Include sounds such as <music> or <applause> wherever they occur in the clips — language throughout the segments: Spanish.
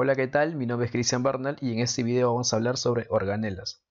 Hola, ¿qué tal? Mi nombre es Cristian Bernal y en este video vamos a hablar sobre organelas.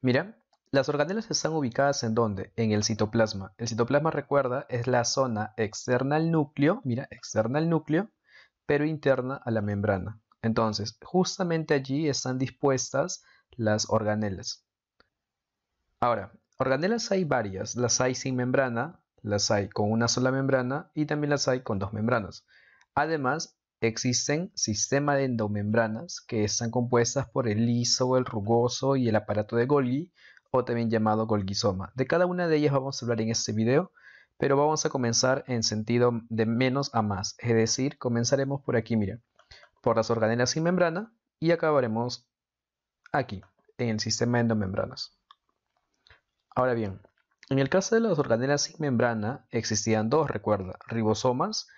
Mira, las organelas están ubicadas en dónde? En el citoplasma. El citoplasma, recuerda, es la zona externa al núcleo, mira, externa al núcleo, pero interna a la membrana. Entonces, justamente allí están dispuestas las organelas. Ahora, organelas hay varias, las hay sin membrana, las hay con una sola membrana y también las hay con dos membranas. Además, Existen sistemas de endomembranas que están compuestas por el liso, el rugoso y el aparato de Golgi, o también llamado Golgisoma. De cada una de ellas vamos a hablar en este video, pero vamos a comenzar en sentido de menos a más. Es decir, comenzaremos por aquí, mira, por las organelas sin membrana y acabaremos aquí, en el sistema de endomembranas. Ahora bien, en el caso de las organelas sin membrana existían dos, recuerda, ribosomas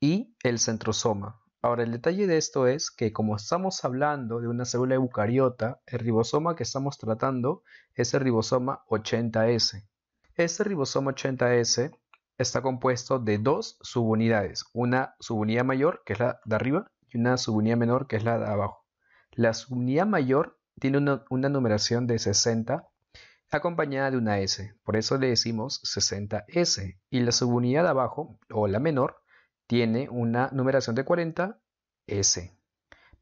y el centrosoma. Ahora, el detalle de esto es que como estamos hablando de una célula eucariota, el ribosoma que estamos tratando es el ribosoma 80S. Este ribosoma 80S está compuesto de dos subunidades, una subunidad mayor, que es la de arriba, y una subunidad menor, que es la de abajo. La subunidad mayor tiene una, numeración de 60 acompañada de una S, por eso le decimos 60S, y la subunidad de abajo, o la menor, tiene una numeración de 40S.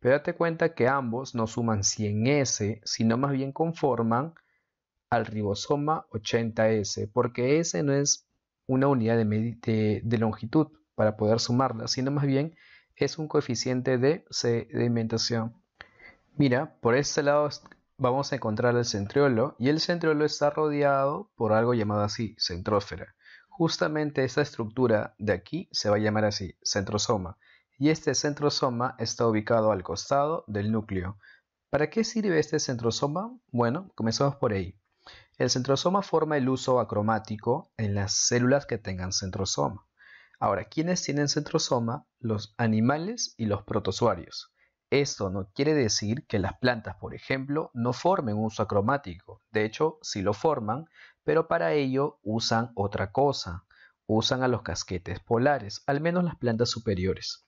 Pero date cuenta que ambos no suman 100S, sino más bien conforman al ribosoma 80S, porque S no es una unidad de, longitud para poder sumarla, sino más bien es un coeficiente de sedimentación. Mira, por este lado vamos a encontrar el centriolo y el centriolo está rodeado por algo llamado así, centrósfera. Justamente esta estructura de aquí se va a llamar así, centrosoma, y este centrosoma está ubicado al costado del núcleo. ¿Para qué sirve este centrosoma? Bueno, comenzamos por ahí. El centrosoma forma el uso acromático en las células que tengan centrosoma. Ahora, ¿quiénes tienen centrosoma? Los animales y los protozoarios. Esto no quiere decir que las plantas, por ejemplo, no formen uso acromático. De hecho, si lo forman, pero para ello usan otra cosa, usan a los casquetes polares, al menos las plantas superiores.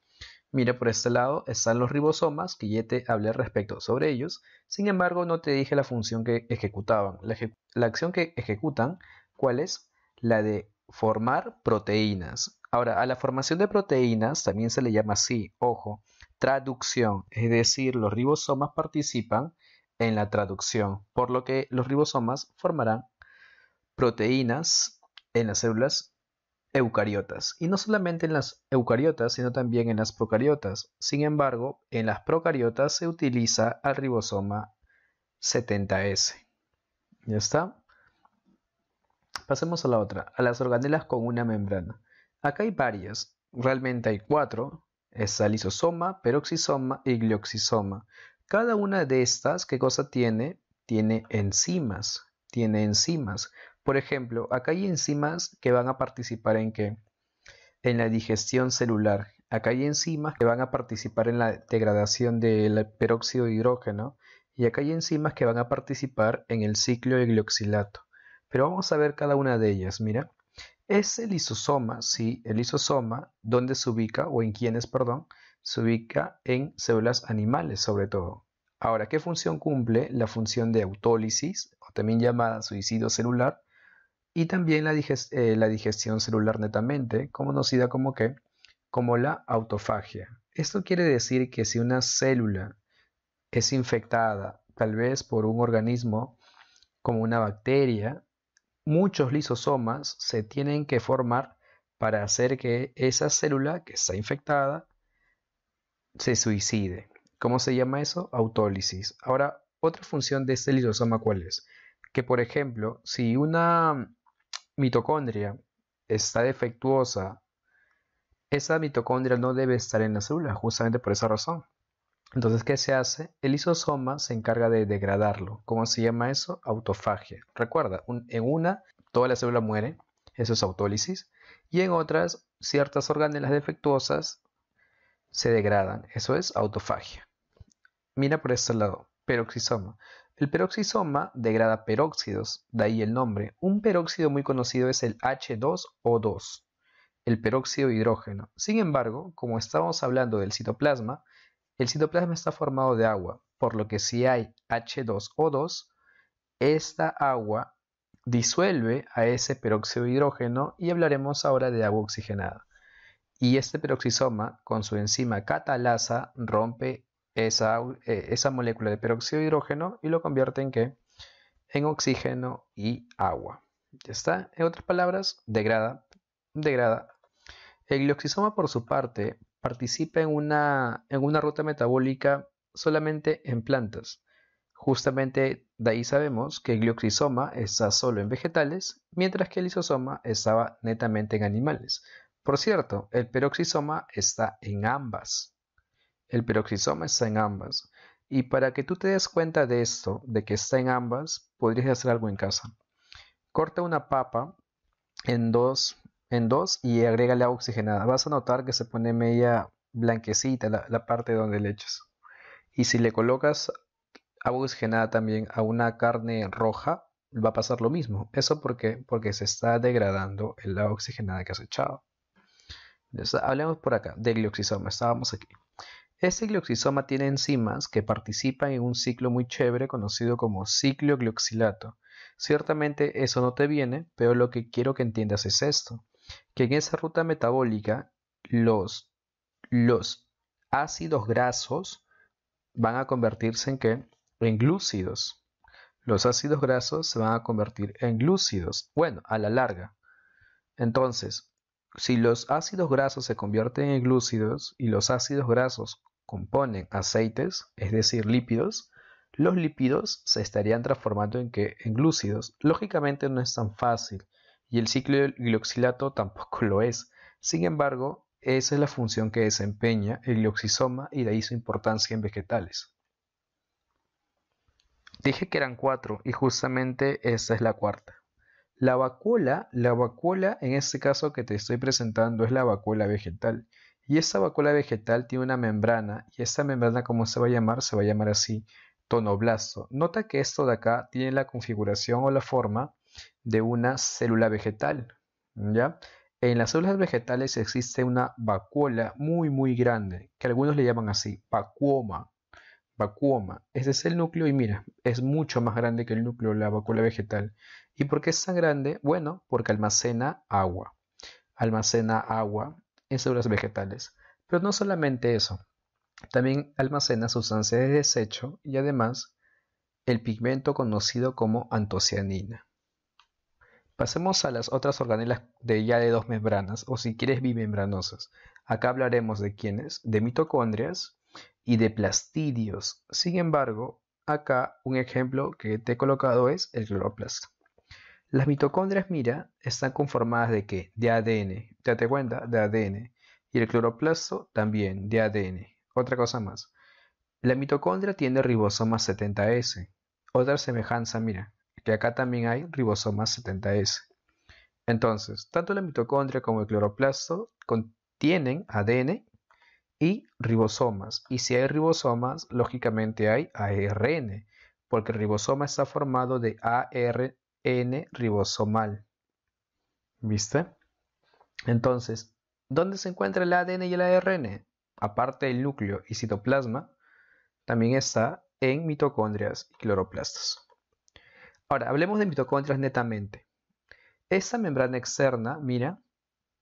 Mira, por este lado están los ribosomas, que ya te hablé respecto sobre ellos, sin embargo no te dije la función que ejecutaban. La, la acción que ejecutan, ¿cuál es? La de formar proteínas. Ahora, a la formación de proteínas también se le llama así, ojo, traducción, es decir, los ribosomas participan en la traducción, por lo que los ribosomas formarán proteínas en las células eucariotas. Y no solamente en las eucariotas, sino también en las procariotas. Sin embargo, en las procariotas se utiliza al ribosoma 70S. ¿Ya está? Pasemos a la otra, a las organelas con una membrana. Acá hay varias, realmente hay cuatro. es lisosoma, peroxisoma y glioxisoma. Cada una de estas, ¿qué cosa tiene? Tiene enzimas, tiene enzimas. Por ejemplo, acá hay enzimas que van a participar en qué? En la digestión celular. Acá hay enzimas que van a participar en la degradación del peróxido de hidrógeno. Y acá hay enzimas que van a participar en el ciclo de glioxilato. Pero vamos a ver cada una de ellas, mira. Es el isosoma, sí, el isosoma, ¿Dónde se ubica, o en quiénes, perdón, se ubica en células animales sobre todo. Ahora, ¿qué función cumple? La función de autólisis, o también llamada suicidio celular, y también eh, la, digestión celular netamente, conocida como que como la autofagia. Esto quiere decir que si una célula es infectada tal vez por un organismo como una bacteria, muchos lisosomas se tienen que formar para hacer que esa célula que está infectada se suicide. ¿Cómo se llama eso? Autólisis. Ahora, otra función de este lisosoma, ¿cuál es? Que, por ejemplo, si una mitocondria está defectuosa, esa mitocondria no debe estar en la célula, justamente por esa razón. Entonces, ¿qué se hace? El isosoma se encarga de degradarlo. ¿Cómo se llama eso? Autofagia. Recuerda, en una toda la célula muere, eso es autólisis, y en otras ciertas organelas defectuosas se degradan, eso es autofagia. Mira por este lado, peroxisoma. El peroxisoma degrada peróxidos, de ahí el nombre. Un peróxido muy conocido es el H2O2, el peróxido de hidrógeno. Sin embargo, como estamos hablando del citoplasma, el citoplasma está formado de agua, por lo que si hay H2O2, esta agua disuelve a ese peróxido de hidrógeno y hablaremos ahora de agua oxigenada. Y este peroxisoma, con su enzima catalasa, rompe eh, esa, molécula de peróxido de hidrógeno y lo convierte en qué? En oxígeno y agua. ¿Ya está? En otras palabras, degrada, degrada. El glioxisoma, por su parte, participa en una, ruta metabólica solamente en plantas. Justamente de ahí sabemos que el glioxisoma está solo en vegetales, mientras que el isosoma estaba netamente en animales. Por cierto, el peroxisoma está en ambas, el peroxisoma está en ambas. Y para que tú te des cuenta de esto, de que está en ambas, podrías hacer algo en casa. Corta una papa en dos, en dos y agrégale agua oxigenada. Vas a notar que se pone media blanquecita la, parte donde le echas. Y si le colocas agua oxigenada también a una carne roja, va a pasar lo mismo. ¿Eso por qué? Porque se está degradando el agua oxigenada que has echado. Entonces, hablemos por acá de glioxisoma. Estábamos aquí. Este glioxisoma tiene enzimas que participan en un ciclo muy chévere conocido como ciclo glioxilato. Ciertamente eso no te viene, pero lo que quiero que entiendas es esto, que en esa ruta metabólica los, los ácidos grasos van a convertirse en qué? En glúcidos. Los ácidos grasos se van a convertir en glúcidos, bueno, a la larga. Entonces, si los ácidos grasos se convierten en glúcidos y los ácidos grasos componen aceites, es decir, lípidos, los lípidos se estarían transformando en, en glúcidos. Lógicamente no es tan fácil y el ciclo del glioxilato tampoco <laughs> lo es. Sin embargo, esa es la función que desempeña el glioxisoma y de ahí su importancia en vegetales. Dije que eran cuatro y justamente esa es la cuarta. La vacuola, la vacuola en este caso que te estoy presentando es la vacuola vegetal y esta vacuola vegetal tiene una membrana, y esta membrana, ¿cómo se va a llamar? Se va a llamar así tonoblasto. Nota que esto de acá tiene la configuración o la forma de una célula vegetal, ¿ya? En las células vegetales existe una vacuola muy muy grande, que algunos le llaman así, vacuoma. Vacuoma, ese es el núcleo y mira, es mucho más grande que el núcleo la vacuola vegetal. ¿Y por qué es tan grande? Bueno, porque almacena agua. Almacena agua en células vegetales. Pero no solamente eso, también almacena sustancias de desecho y además el pigmento conocido como antocianina. Pasemos a las otras organelas de ya de dos membranas, o si quieres bimembranosas. Acá hablaremos de quiénes, de mitocondrias y de plastidios. Sin embargo, acá un ejemplo que te he colocado es el cloroplasto. Las mitocondrias mira están conformadas de qué? De ADN. ¿Te cuenta? De ADN. Y el cloroplasto también, de ADN. Otra cosa más. La mitocondria tiene ribosomas 70S. Otra semejanza, mira, que acá también hay ribosomas 70S. Entonces, tanto la mitocondria como el cloroplasto contienen ADN y ribosomas. Y si hay ribosomas, lógicamente hay ARN, porque el ribosoma está formado de ARN. N-ribosomal. ¿Viste? Entonces, ¿dónde se encuentra el ADN y el ARN? Aparte del núcleo y citoplasma, también está en mitocondrias y cloroplastos. Ahora, hablemos de mitocondrias netamente. esa membrana externa, mira,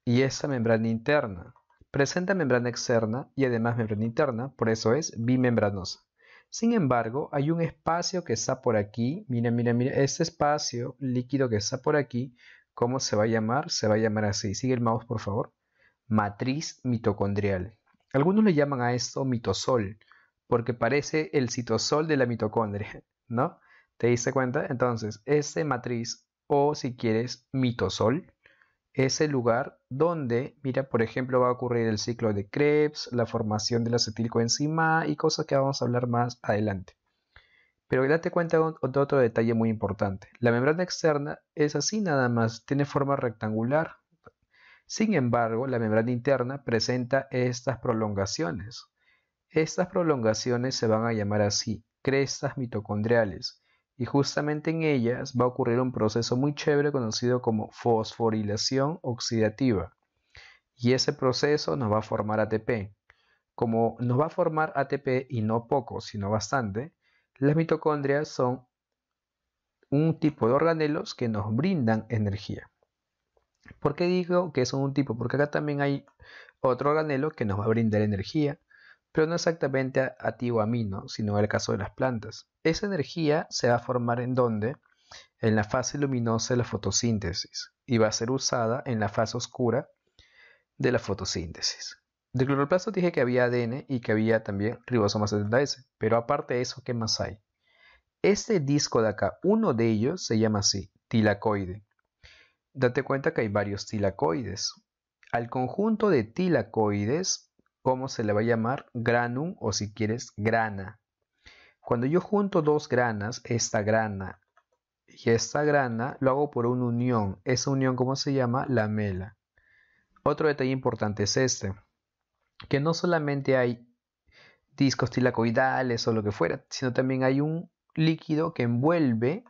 y esa membrana interna. Presenta membrana externa y además membrana interna, por eso es bimembranosa. Sin embargo, hay un espacio que está por aquí. Mira, mira, mira. Este espacio líquido que está por aquí, ¿cómo se va a llamar? Se va a llamar así. Sigue el mouse, por favor. Matriz mitocondrial. Algunos le llaman a esto mitosol, porque parece el citosol de la mitocondria, ¿no? ¿Te diste cuenta? Entonces, este matriz, o si quieres, mitosol, es el lugar donde, mira, por ejemplo, va a ocurrir el ciclo de Krebs, la formación del acetilcoenzima y cosas que vamos a hablar más adelante. Pero date cuenta de otro detalle muy importante. La membrana externa es así nada más, tiene forma rectangular. Sin embargo, la membrana interna presenta estas prolongaciones. Estas prolongaciones se van a llamar así, crestas mitocondriales y justamente en ellas va a ocurrir un proceso muy chévere conocido como fosforilación oxidativa. Y ese proceso nos va a formar ATP. Como nos va a formar ATP y no poco, sino bastante, las mitocondrias son un tipo de organelos que nos brindan energía. ¿Por qué digo que son un tipo? Porque acá también hay otro organelo que nos va a brindar energía, pero no exactamente a, ti o a mí, sino en el caso de las plantas. Esa energía se va a formar en donde? En la fase luminosa de la fotosíntesis y va a ser usada en la fase oscura de la fotosíntesis. De cloroplasto dije que había ADN y que había también ribosoma 70S, pero aparte de eso, ¿qué más hay? Este disco de acá, uno de ellos se llama así, tilacoide. Date cuenta que hay varios tilacoides. Al conjunto de tilacoides cómo se le va a llamar, granum o si quieres grana. Cuando yo junto dos granas, esta grana y esta grana, lo hago por una unión. Esa unión, ¿cómo se llama? Lamela. Otro detalle importante es este, que no solamente hay discos tilacoidales o lo que fuera, sino también hay un líquido que envuelve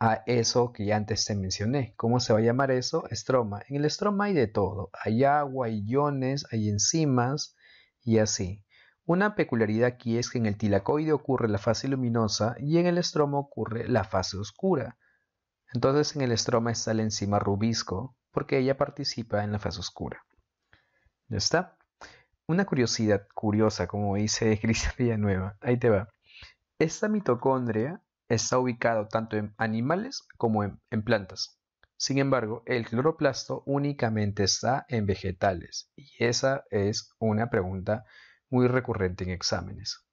a eso que ya antes te mencioné. ¿Cómo se va a llamar eso? Estroma. En el estroma hay de todo. Hay agua, hay iones, hay enzimas y así. Una peculiaridad aquí es que en el tilacoide ocurre la fase luminosa y en el estroma ocurre la fase oscura. Entonces en el estroma está la enzima rubisco porque ella participa en la fase oscura. ¿Ya está? Una curiosidad curiosa, como dice <laughs> Cristian Villanueva. Ahí te va. Esta mitocondria está ubicado tanto en animales como en, plantas. Sin embargo, el cloroplasto únicamente está en vegetales y esa es una pregunta muy recurrente en exámenes.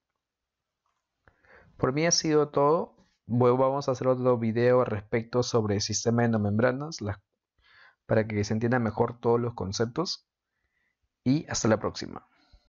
Por mí ha sido todo. vamos a hacer otro video al respecto sobre el sistema de membranas para que se entienda mejor todos los conceptos. Y hasta la próxima.